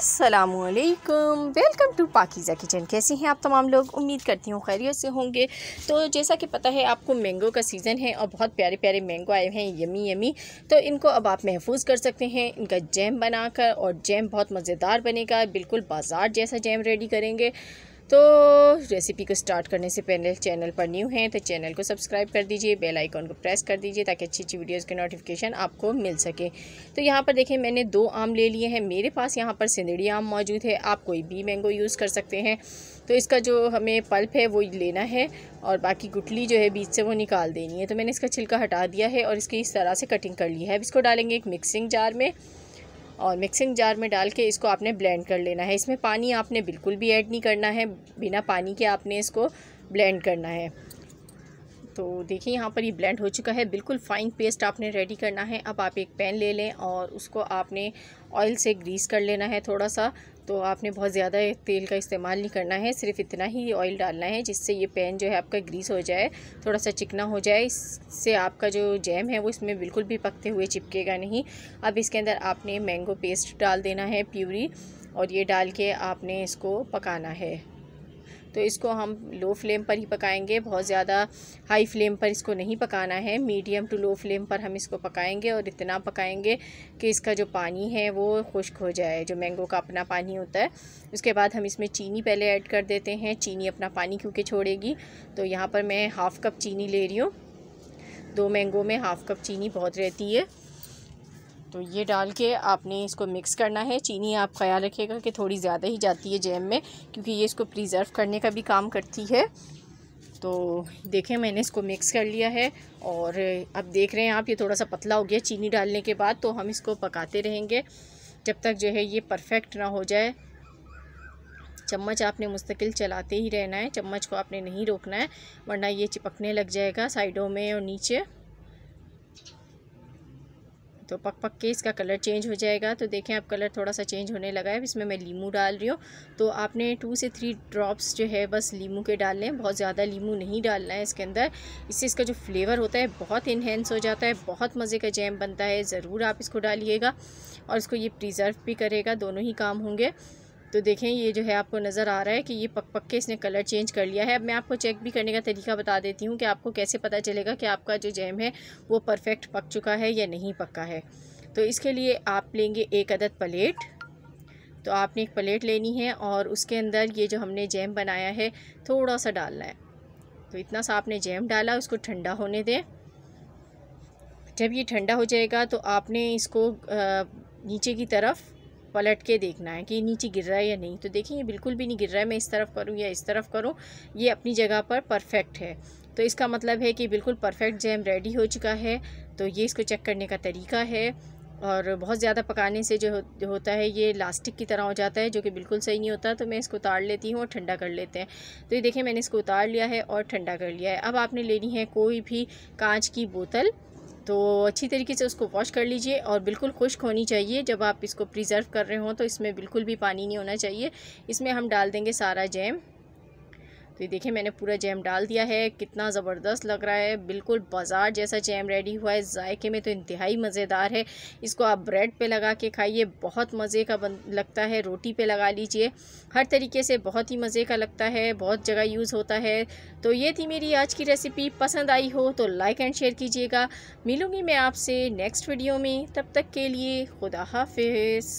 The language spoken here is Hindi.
Aslam welcome to Pakeezah kitchen कैसे हैं आप तमाम लोग उम्मीद करती हूँ खैरियत से होंगे तो जैसा कि पता है आपको मैंगो का सीज़न है और बहुत प्यारे प्यारे मैंगो आए हैं यमी यमी तो इनको अब आप महफूज कर सकते हैं इनका जैम बनाकर और जैम बहुत मज़ेदार बनेगा बिल्कुल बाजार जैसा जैम रेडी करेंगे तो रेसिपी को स्टार्ट करने से पहले चैनल पर न्यू हैं तो चैनल को सब्सक्राइब कर दीजिए बेल आइकॉन को प्रेस कर दीजिए ताकि अच्छी अच्छी वीडियोज़ के नोटिफिकेशन आपको मिल सके तो यहाँ पर देखें मैंने दो आम ले लिए हैं मेरे पास यहाँ पर सिंदड़ी आम मौजूद है आप कोई भी मैंगो यूज़ कर सकते हैं तो इसका जो हमें पल्प है वो लेना है और बाकी गुटली जो है बीच से वो निकाल देनी है तो मैंने इसका छिलका हटा दिया है और इसकी इस तरह से कटिंग कर ली है अब इसको डालेंगे एक मिक्सिंग जार में और मिक्सिंग जार में डाल के इसको आपने ब्लेंड कर लेना है इसमें पानी आपने बिल्कुल भी ऐड नहीं करना है बिना पानी के आपने इसको ब्लेंड करना है तो देखिए यहाँ पर ये ब्लेंड हो चुका है बिल्कुल फ़ाइन पेस्ट आपने रेडी करना है अब आप एक पैन ले लें और उसको आपने ऑयल से ग्रीस कर लेना है थोड़ा सा तो आपने बहुत ज़्यादा तेल का इस्तेमाल नहीं करना है सिर्फ इतना ही ऑयल डालना है जिससे ये पैन जो है आपका ग्रीस हो जाए थोड़ा सा चिकना हो जाए इससे आपका जो जैम है वो इसमें बिल्कुल भी पकते हुए चिपकेगा नहीं अब इसके अंदर आपने मैंगो पेस्ट डाल देना है प्यूरी और ये डाल के आपने इसको पकाना है तो इसको हम लो फ्लेम पर ही पकाएंगे बहुत ज़्यादा हाई फ्लेम पर इसको नहीं पकाना है मीडियम टू लो फ्लेम पर हम इसको पकाएंगे और इतना पकाएंगे कि इसका जो पानी है वो खुश्क हो जाए जो मैंगो का अपना पानी होता है उसके बाद हम इसमें चीनी पहले ऐड कर देते हैं चीनी अपना पानी क्योंकि छोड़ेगी तो यहाँ पर मैं हाफ़ कप चीनी ले रही हूँ दो मैंगो में हाफ़ कप चीनी बहुत रहती है तो ये डाल के आपने इसको मिक्स करना है चीनी आप ख्याल रखिएगा कि थोड़ी ज़्यादा ही जाती है जैम में क्योंकि ये इसको प्रिजर्व करने का भी काम करती है तो देखें मैंने इसको मिक्स कर लिया है और अब देख रहे हैं आप ये थोड़ा सा पतला हो गया चीनी डालने के बाद तो हम इसको पकाते रहेंगे जब तक जो है ये परफेक्ट ना हो जाए चम्मच आपने मुस्तकिल चलाते ही रहना है चम्मच को आपने नहीं रोकना है वरना ये चिपकने लग जाएगा साइडों में और नीचे तो पक पक के इसका कलर चेंज हो जाएगा तो देखें आप कलर थोड़ा सा चेंज होने लगा है इसमें मैं लीमू डाल रही हूँ तो आपने टू से थ्री ड्रॉप्स जो है बस लीमू के डालने हैं बहुत ज़्यादा लीमू नहीं डालना है इसके अंदर इससे इसका जो फ्लेवर होता है बहुत इन्हेंस हो जाता है बहुत मज़े का जैम बनता है ज़रूर आप इसको डालिएगा और इसको ये प्रिजर्व भी करेगा दोनों ही काम होंगे तो देखें ये जो है आपको नज़र आ रहा है कि ये पक पक के इसने कलर चेंज कर लिया है अब मैं आपको चेक भी करने का तरीका बता देती हूँ कि आपको कैसे पता चलेगा कि आपका जो जैम है वो परफेक्ट पक चुका है या नहीं पक्का है तो इसके लिए आप लेंगे एक अदद प्लेट तो आपने एक प्लेट लेनी है और उसके अंदर ये जो हमने जैम बनाया है थोड़ा सा डालना है तो इतना सा आपने जैम डाला उसको ठंडा होने दें जब ये ठंडा हो जाएगा तो आपने इसको नीचे की तरफ पलट के देखना है कि नीचे गिर रहा है या नहीं तो देखिए ये बिल्कुल भी नहीं गिर रहा है मैं इस तरफ करूँ या इस तरफ करूँ ये अपनी जगह पर परफेक्ट है तो इसका मतलब है कि बिल्कुल परफेक्ट जैम रेडी हो चुका है तो ये इसको चेक करने का तरीका है और बहुत ज़्यादा पकाने से जो होता है ये लास्टिक की तरह हो जाता है जो कि बिल्कुल सही नहीं होता तो मैं इसको उतार लेती हूँ और ठंडा कर लेते हैं तो ये देखिए मैंने इसको उतार लिया है और ठंडा कर लिया है अब आपने लेनी है कोई भी कांच की बोतल तो अच्छी तरीके से उसको वॉश कर लीजिए और बिल्कुल खुश्क होनी चाहिए जब आप इसको प्रिजर्व कर रहे हो तो इसमें बिल्कुल भी पानी नहीं होना चाहिए इसमें हम डाल देंगे सारा जैम तो देखिए मैंने पूरा जैम डाल दिया है कितना ज़बरदस्त लग रहा है बिल्कुल बाजार जैसा जैम रेडी हुआ है जायके में तो इंतहाई मज़ेदार है इसको आप ब्रेड पे लगा के खाइए बहुत मज़े का बन लगता है रोटी पे लगा लीजिए हर तरीके से बहुत ही मज़े का लगता है बहुत जगह यूज़ होता है तो ये थी मेरी आज की रेसिपी पसंद आई हो तो लाइक एंड शेयर कीजिएगा मिलूँगी मैं आपसे नेक्स्ट वीडियो में तब तक के लिए खुदा हाफिज़